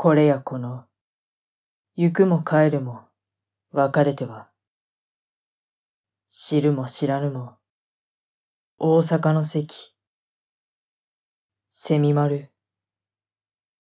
これやこの、行くも帰るも、別れては、知るも知らぬも、大阪の席、セミマル。